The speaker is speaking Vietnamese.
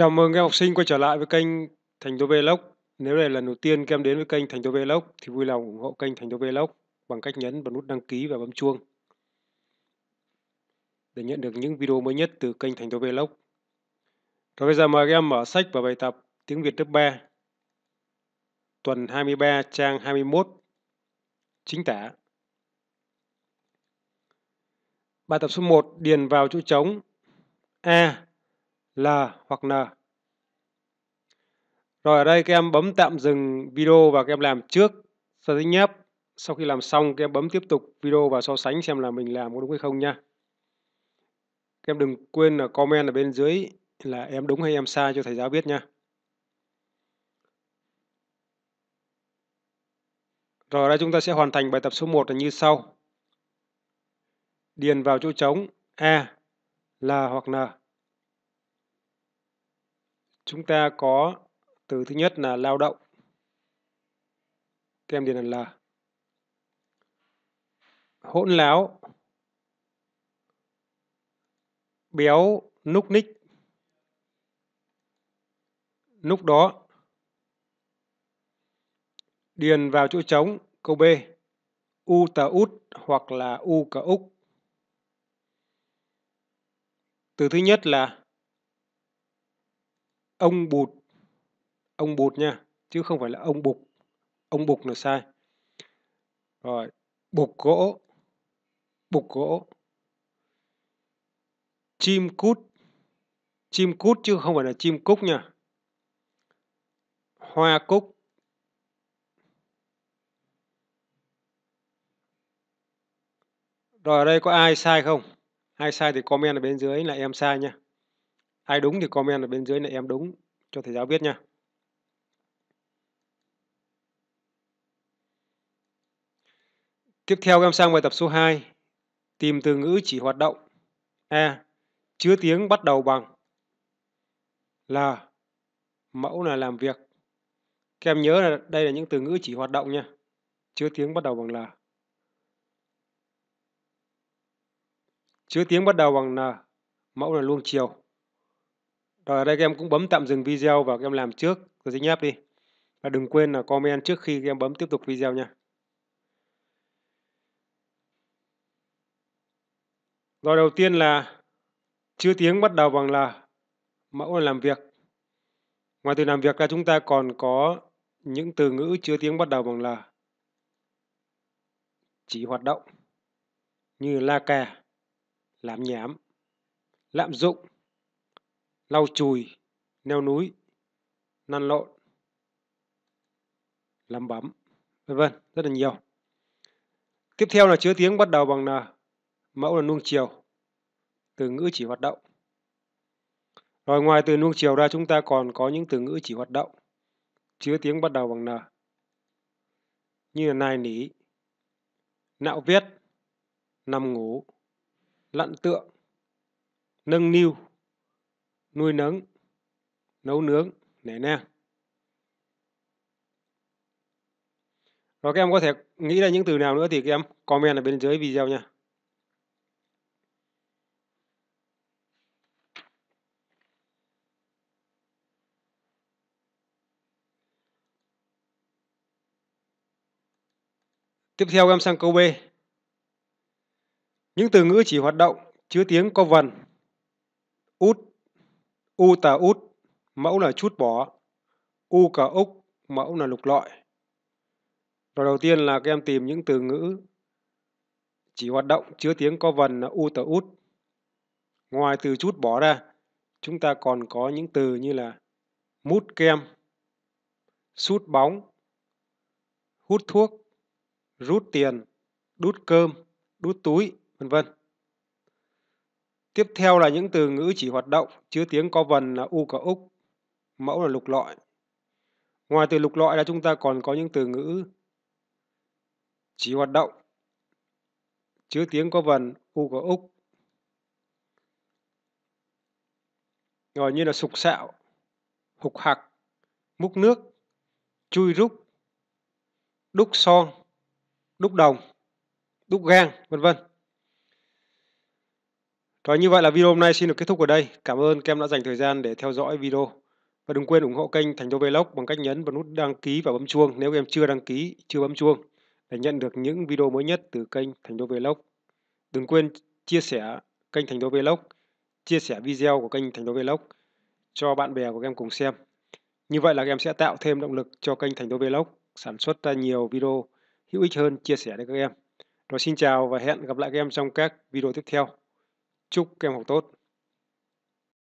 Chào mừng các học sinh quay trở lại với kênh Thành Đô Vlog. Nếu đây là lần đầu tiên các em đến với kênh Thành Đô Vlog thì vui lòng ủng hộ kênh Thành Đô Vlog bằng cách nhấn vào nút đăng ký và bấm chuông để nhận được những video mới nhất từ kênh Thành Đô Vlog. Rồi bây giờ mời các em mở sách và bài tập tiếng Việt lớp 3 tuần 23 trang 21 chính tả. Bài tập số 1 điền vào chỗ trống A L hoặc N. Rồi ở đây các em bấm tạm dừng video và các em làm trước so sánh nháp. Sau khi làm xong các em bấm tiếp tục video và so sánh xem là mình làm có đúng hay không nha. Các em đừng quên là comment ở bên dưới là em đúng hay em sai cho thầy giáo biết nha. Rồi ở đây chúng ta sẽ hoàn thành bài tập số 1 là như sau. Điền vào chỗ trống e L hoặc N chúng ta có từ thứ nhất là lao động kèm điền là Hỗn láo Béo núc ních Núc đó Điền vào chỗ trống câu B U tà út hoặc là U cả Úc Từ thứ nhất là ông bụt ông bụt nha chứ không phải là ông bục ông bục là sai rồi bục gỗ bục gỗ chim cút chim cút chứ không phải là chim cúc nha hoa cúc rồi ở đây có ai sai không ai sai thì comment ở bên dưới là em sai nha ai đúng thì comment ở bên dưới này em đúng cho thầy giáo biết nha tiếp theo em sang bài tập số 2 tìm từ ngữ chỉ hoạt động a chứa tiếng bắt đầu bằng l mẫu là làm việc các em nhớ là đây là những từ ngữ chỉ hoạt động nha chứa tiếng bắt đầu bằng l chứa tiếng bắt đầu bằng n mẫu là luông chiều rồi ờ, ở đây các em cũng bấm tạm dừng video và các em làm trước rồi dính áp đi. Và đừng quên là comment trước khi các em bấm tiếp tục video nha. Rồi đầu tiên là chữ tiếng bắt đầu bằng là mẫu là làm việc. Ngoài từ làm việc ra chúng ta còn có những từ ngữ chứa tiếng bắt đầu bằng là chỉ hoạt động như la cà, làm nhảm, lạm dụng, lau chùi, leo núi, năn lộn, lắm bấm, vân vân, rất là nhiều. Tiếp theo là chứa tiếng bắt đầu bằng là mẫu là nuông chiều, từ ngữ chỉ hoạt động. Rồi ngoài từ nuông chiều ra chúng ta còn có những từ ngữ chỉ hoạt động, chứa tiếng bắt đầu bằng N. Như là nai nỉ, nạo viết, nằm ngủ, lặn tượng, nâng niu, nuôi nấng, nấu nướng, nẻ nang. Rồi các em có thể nghĩ ra những từ nào nữa thì các em comment ở bên dưới video nha. Tiếp theo các em sang câu B. Những từ ngữ chỉ hoạt động, chứa tiếng có vần. Út, U tà út, mẫu là chút bỏ. U cả úc, mẫu là lục lọi. Rồi đầu tiên là các em tìm những từ ngữ chỉ hoạt động chứa tiếng có vần là u tà út. Ngoài từ chút bỏ ra, chúng ta còn có những từ như là mút kem, sút bóng, hút thuốc, rút tiền, đút cơm, đút túi, vân vân. Tiếp theo là những từ ngữ chỉ hoạt động, chứa tiếng có vần là U của Úc, mẫu là lục lọi. Ngoài từ lục lọi là chúng ta còn có những từ ngữ chỉ hoạt động, chứa tiếng có vần U của Úc. Rồi như là sục sạo, hục hạc múc nước, chui rút đúc son, đúc đồng, đúc gang, vân vân. Rồi như vậy là video hôm nay xin được kết thúc ở đây. Cảm ơn các em đã dành thời gian để theo dõi video. Và đừng quên ủng hộ kênh Thành Đô Vlog bằng cách nhấn vào nút đăng ký và bấm chuông nếu em chưa đăng ký, chưa bấm chuông để nhận được những video mới nhất từ kênh Thành Đô Vlog. Đừng quên chia sẻ kênh Thành Đô Vlog, chia sẻ video của kênh Thành Đô Vlog cho bạn bè của các em cùng xem. Như vậy là các em sẽ tạo thêm động lực cho kênh Thành Đô Vlog sản xuất ra nhiều video hữu ích hơn chia sẻ đến các em. Rồi xin chào và hẹn gặp lại các em trong các video tiếp theo. Chúc các em học tốt.